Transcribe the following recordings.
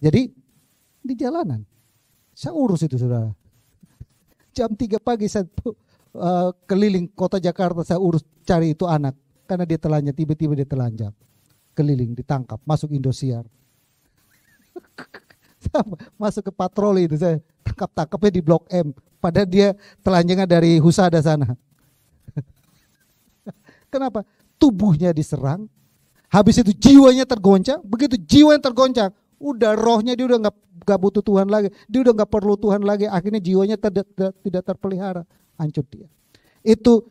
Jadi di jalanan. Saya urus itu saudara. Jam 3 pagi saya uh, keliling kota Jakarta saya urus cari itu anak karena dia telanjang tiba-tiba dia telanjang keliling ditangkap masuk Indosiar masuk ke patroli itu saya tangkap tangkapnya di blok M padahal dia telanjangnya dari Husada sana kenapa tubuhnya diserang habis itu jiwanya tergoncang begitu jiwa yang tergoncang Udah rohnya dia udah nggak nggak butuh Tuhan lagi, dia udah nggak perlu Tuhan lagi. Akhirnya jiwanya tidak tidak, terpelihara, hancur dia. Itu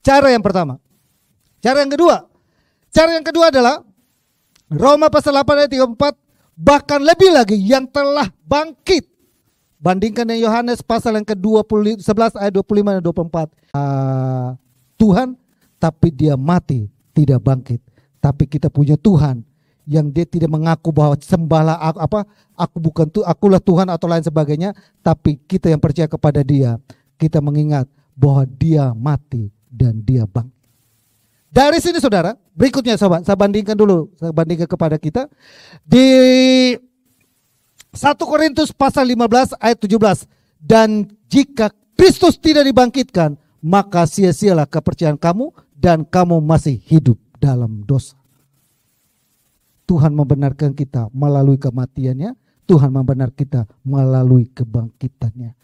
cara yang pertama. Cara yang kedua, cara yang kedua adalah Roma pasal 8 ayat 34 bahkan lebih lagi yang telah bangkit Bandingkan dengan Yohanes pasal yang ke 11 ayat 25 dan 24. Uh, ah, Tuhan tapi dia mati, tidak bangkit. Tapi kita punya Tuhan yang dia tidak mengaku bahwa sembahlah aku apa aku bukan tuh akulah Tuhan atau lain sebagainya tapi kita yang percaya kepada dia kita mengingat bahwa dia mati dan dia bang dari sini saudara berikutnya sahabat saya bandingkan dulu saya bandingkan kepada kita di 1 Korintus pasal 15 ayat 17 dan jika Kristus tidak dibangkitkan maka sia-sialah kepercayaan kamu dan kamu masih hidup dalam dosa Tuhan membenarkan kita melalui kematiannya, Tuhan membenarkan kita melalui kebangkitannya.